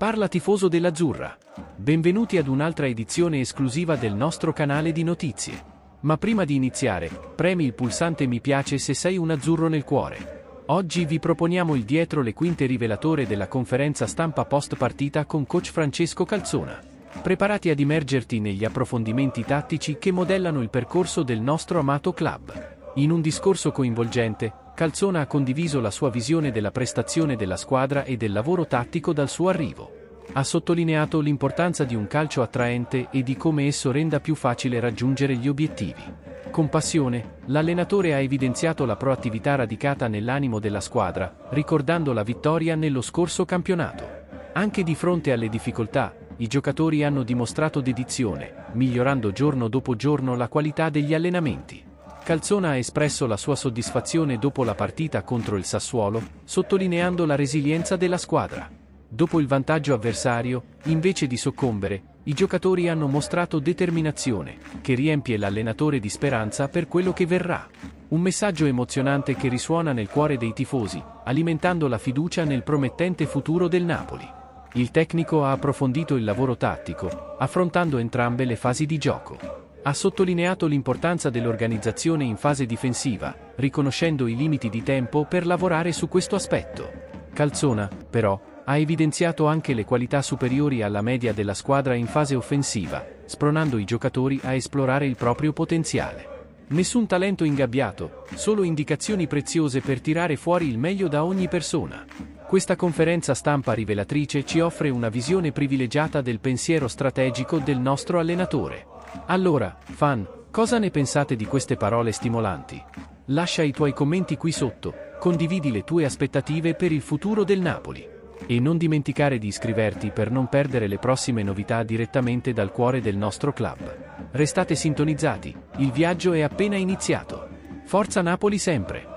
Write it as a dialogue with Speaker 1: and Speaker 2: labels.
Speaker 1: Parla tifoso dell'Azzurra. Benvenuti ad un'altra edizione esclusiva del nostro canale di notizie. Ma prima di iniziare, premi il pulsante mi piace se sei un azzurro nel cuore. Oggi vi proponiamo il dietro le quinte rivelatore della conferenza stampa post partita con coach Francesco Calzona. Preparati ad immergerti negli approfondimenti tattici che modellano il percorso del nostro amato club. In un discorso coinvolgente, Calzona ha condiviso la sua visione della prestazione della squadra e del lavoro tattico dal suo arrivo. Ha sottolineato l'importanza di un calcio attraente e di come esso renda più facile raggiungere gli obiettivi. Con passione, l'allenatore ha evidenziato la proattività radicata nell'animo della squadra, ricordando la vittoria nello scorso campionato. Anche di fronte alle difficoltà, i giocatori hanno dimostrato dedizione, migliorando giorno dopo giorno la qualità degli allenamenti. Calzona ha espresso la sua soddisfazione dopo la partita contro il Sassuolo, sottolineando la resilienza della squadra. Dopo il vantaggio avversario, invece di soccombere, i giocatori hanno mostrato determinazione, che riempie l'allenatore di speranza per quello che verrà. Un messaggio emozionante che risuona nel cuore dei tifosi, alimentando la fiducia nel promettente futuro del Napoli. Il tecnico ha approfondito il lavoro tattico, affrontando entrambe le fasi di gioco. Ha sottolineato l'importanza dell'organizzazione in fase difensiva, riconoscendo i limiti di tempo per lavorare su questo aspetto. Calzona, però, ha evidenziato anche le qualità superiori alla media della squadra in fase offensiva, spronando i giocatori a esplorare il proprio potenziale. Nessun talento ingabbiato, solo indicazioni preziose per tirare fuori il meglio da ogni persona. Questa conferenza stampa rivelatrice ci offre una visione privilegiata del pensiero strategico del nostro allenatore. Allora, fan, cosa ne pensate di queste parole stimolanti? Lascia i tuoi commenti qui sotto, condividi le tue aspettative per il futuro del Napoli. E non dimenticare di iscriverti per non perdere le prossime novità direttamente dal cuore del nostro club. Restate sintonizzati, il viaggio è appena iniziato. Forza Napoli sempre!